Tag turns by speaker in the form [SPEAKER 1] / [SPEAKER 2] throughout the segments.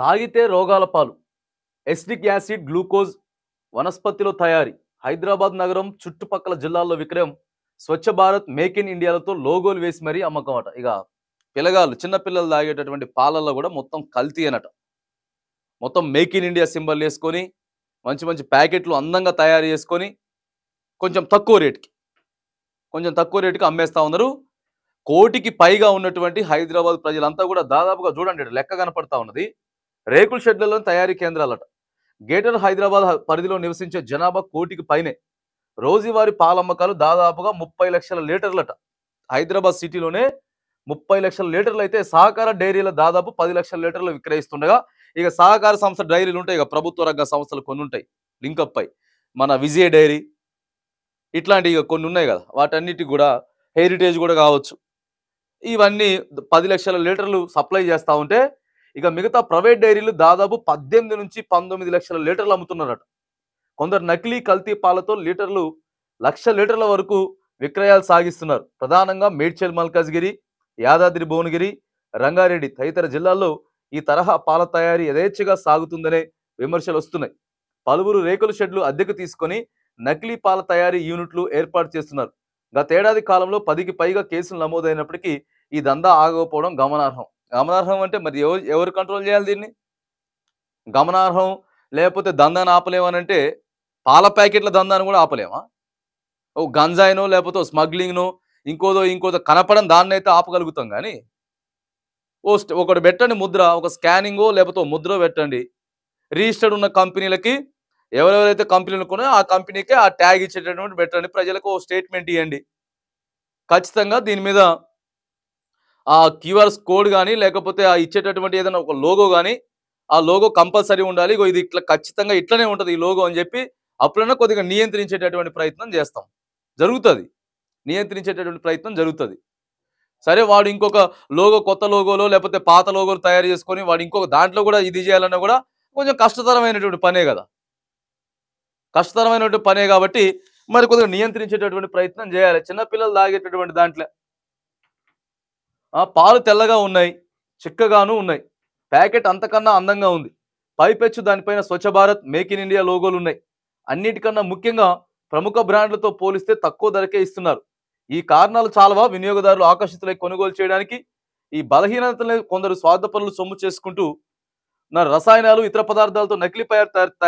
[SPEAKER 1] తాగితే రోగాల పాలు ఎస్టిక్ యాసిడ్ గ్లూకోజ్ వనస్పతిలో తయారీ హైదరాబాద్ నగరం చుట్టుపక్కల జిల్లాల్లో విక్రయం స్వచ్ఛ భారత్ మేక్ ఇన్ ఇండియాలతో లోగోలు వేసి మరీ అమ్మకం అట ఇక పిల్లగాళ్ళు చిన్నపిల్లలు తాగేటటువంటి పాలల్లో కూడా మొత్తం కల్తీ అనట మొత్తం మేక్ ఇన్ ఇండియా సింబల్ వేసుకొని మంచి మంచి ప్యాకెట్లు అందంగా తయారు చేసుకొని కొంచెం తక్కువ రేటుకి కొంచెం తక్కువ రేటుకి అమ్మేస్తూ ఉన్నారు కోటికి పైగా ఉన్నటువంటి హైదరాబాద్ ప్రజలంతా కూడా దాదాపుగా చూడండి లెక్క కనపడతా ఉన్నది రేకుల షెడ్లలో తయారీ కేంద్రాలట గ్రేటర్ హైదరాబాద్ పరిధిలో నివసించే జనాభా కోటికి పైనే రోజువారీ పాలమ్మకాలు దాదాపుగా ముప్పై లక్షల లీటర్లట హైదరాబాద్ సిటీలోనే ముప్పై లక్షల లీటర్లు అయితే సహకార డైరీల దాదాపు పది లక్షల లీటర్లు విక్రయిస్తుండగా ఇక సహకార సంస్థ డైరీలు ఉంటాయి ఇక ప్రభుత్వ రంగ సంస్థలు కొన్ని ఉంటాయి లింకప్ పై మన విజయ డైరీ ఇట్లాంటివి ఇక కొన్ని ఉన్నాయి కదా వాటన్నిటి కూడా హెరిటేజ్ కూడా కావచ్చు ఇవన్నీ పది లక్షల లీటర్లు సప్లై చేస్తూ ఉంటే ఇక మిగతా ప్రైవేట్ డైరీలు దాదాపు పద్దెనిమిది నుంచి పంతొమ్మిది లక్షల లీటర్లు అమ్ముతున్నారట కొందరు నకిలీ కల్తీ పాలతో లీటర్లు లక్ష లీటర్ల వరకు విక్రయాలు సాగిస్తున్నారు ప్రధానంగా మేడ్చల్ మల్కాజ్గిరి యాదాద్రి భువనగిరి రంగారెడ్డి తదితర జిల్లాల్లో ఈ తరహా పాల తయారీ యథేచ్ఛగా సాగుతుందనే విమర్శలు వస్తున్నాయి పలువురు రేకుల షెడ్లు అద్దెకు తీసుకొని నకిలీ పాల తయారీ యూనిట్లు ఏర్పాటు చేస్తున్నారు గతేడాది కాలంలో పదికి పైగా కేసులు నమోదైనప్పటికీ ఈ దందా ఆగకపోవడం గమనార్హం గమనార్హం అంటే మరి ఎవరు ఎవరు కంట్రోల్ చేయాలి దీన్ని గమనార్హం లేకపోతే దందాన్ని ఆపలేమనంటే పాల ప్యాకెట్ల దందాన్ని కూడా ఆపలేమా ఓ గంజాయినో లేకపోతే స్మగ్లింగ్నో ఇంకోదో ఇంకోదో కనపడం దాన్ని అయితే ఆపగలుగుతాం కానీ ఓ ఒకటి పెట్టండి ముద్ర ఒక స్కానింగో లేకపోతే ముద్ర పెట్టండి రిజిస్టర్డ్ ఉన్న కంపెనీలకి ఎవరెవరైతే కంపెనీలు కొన్నాయో ఆ కంపెనీకే ఆ ట్యాగ్ ఇచ్చేటటువంటి పెట్టండి ప్రజలకు ఓ స్టేట్మెంట్ ఇవ్వండి ఖచ్చితంగా దీని మీద ఆ క్యూఆర్ కోడ్ కానీ లేకపోతే ఆ ఇచ్చేటటువంటి ఏదైనా ఒక లోగో కానీ ఆ లోగో కంపల్సరీ ఉండాలి ఇది ఇట్లా ఖచ్చితంగా ఇట్లనే ఉంటుంది ఈ లోగో అని చెప్పి అప్పుడైనా కొద్దిగా నియంత్రించేటటువంటి ప్రయత్నం చేస్తాం జరుగుతుంది నియంత్రించేటటువంటి ప్రయత్నం జరుగుతుంది సరే వాడు ఇంకొక లోగో కొత్త లోగోలో లేకపోతే పాత లోగోలు తయారు చేసుకొని వాడు ఇంకొక దాంట్లో కూడా ఇది చేయాలన్నా కూడా కొంచెం కష్టతరమైనటువంటి పనే కదా కష్టతరమైనటువంటి పనే కాబట్టి మరి కొద్దిగా నియంత్రించేటటువంటి ప్రయత్నం చేయాలి చిన్నపిల్లలు తాగేటటువంటి దాంట్లో పాలు తెల్లగా ఉన్నాయి చిక్కగాను ఉన్నాయి ప్యాకెట్ అంతకన్నా అందంగా ఉంది పైపెచ్చు దానిపైన Swachh Bharat make in India లోగోలు ఉన్నాయి అన్నిటికన్నా ముఖ్యంగా ప్రముఖ బ్రాండ్లతో పోలిస్తే తక్కువ ధరకే ఇస్తున్నారు ఈ కారణాలు చాలావా వినియోగదారులు ఆకర్షితులై కొనుగోలు చేయడానికి ఈ బలహీనతలే కొందరు స్వార్థ పనులు సొమ్ము చేసుకుంటూ నా రసాయనాలు ఇతర పదార్థాలతో నకిలీ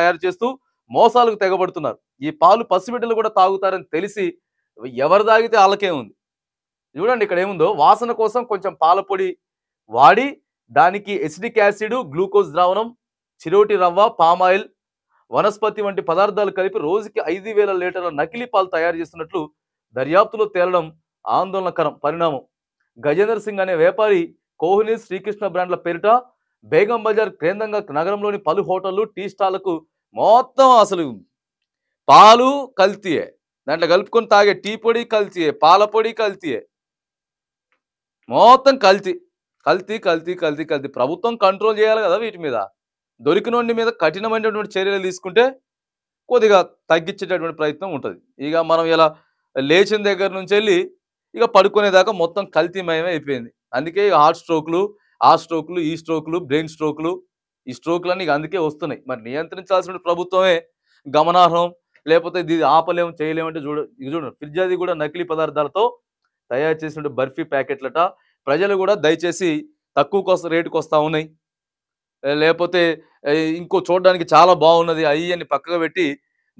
[SPEAKER 1] తయారు చేస్తూ మోసాలకు తెగబడుతున్నారు ఈ పాలు పసిబిడ్డలు కూడా తాగుతారని తెలిసి ఎవరు తాగితే వాళ్ళకే ఉంది చూడండి ఇక్కడ ఏముందో వాసన కోసం కొంచెం పాలపొడి వాడి దానికి ఎసిడిక్ యాసిడ్ గ్లూకోజ్ ద్రావణం చిరోటి రవ్వ పామాయిల్ వనస్పతి వంటి పదార్థాలు కలిపి రోజుకి ఐదు వేల లీటర్ల నకిలీ పాలు తయారు చేస్తున్నట్లు దర్యాప్తులో తేలడం ఆందోళనకరం పరిణామం గజేంద్ర సింగ్ అనే వ్యాపారి కోహ్లీ శ్రీకృష్ణ బ్రాండ్ల పేరిట బేగం బజార్ కేంద్రంగా నగరంలోని పలు హోటళ్లు టీ స్టాళ్లకు మొత్తం అసలు పాలు కల్తీయే దాంట్లో కలుపుకొని తాగే టీ పొడి కల్తీయే పాల పొడి కల్తీయే మొత్తం కల్తీ కల్తీ కల్తీ కల్తీ కల్తీ ప్రభుత్వం కంట్రోల్ చేయాలి కదా వీటి మీద దొరికినోడి మీద కఠినమైనటువంటి చర్యలు తీసుకుంటే కొద్దిగా తగ్గించేటటువంటి ప్రయత్నం ఉంటుంది ఇక మనం ఇలా లేచిన దగ్గర నుంచి వెళ్ళి ఇక పడుకునేదాకా మొత్తం కల్తీమయమే అయిపోయింది అందుకే హార్ట్ స్ట్రోక్లు ఆ స్ట్రోక్లు ఈ స్ట్రోక్లు బ్రెయిన్ స్ట్రోక్లు ఈ స్ట్రోక్లన్నీ అందుకే వస్తున్నాయి మరి నియంత్రించాల్సిన ప్రభుత్వమే గమనార్హం లేకపోతే ఇది ఆపలేము అంటే చూడ చూడండి ఫిర్జాది కూడా నకిలీ పదార్థాలతో తయారు చేసిన బర్ఫీ ప్యాకెట్లట ప్రజలు కూడా దయచేసి తక్కువ కోసం రేటుకు వస్తూ ఉన్నాయి లేకపోతే ఇంకో చూడడానికి చాలా బాగున్నది అయ్యి అని పక్కగా పెట్టి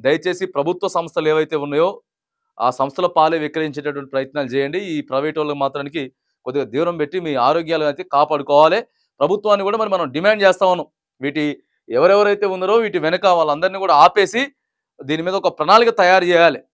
[SPEAKER 1] దయచేసి ప్రభుత్వ సంస్థలు ఏవైతే ఉన్నాయో ఆ సంస్థల పాలే విక్రయించేటటువంటి ప్రయత్నాలు చేయండి ఈ ప్రైవేట్ వాళ్ళకి మాత్రానికి కొద్దిగా దీవ్రం పెట్టి మీ ఆరోగ్యాలు అయితే కాపాడుకోవాలి ప్రభుత్వాన్ని కూడా మరి మనం డిమాండ్ చేస్తా ఉన్నాం వీటి ఎవరెవరైతే ఉన్నారో వీటి వెనక వాళ్ళందరినీ కూడా ఆపేసి దీని మీద ఒక ప్రణాళిక తయారు చేయాలి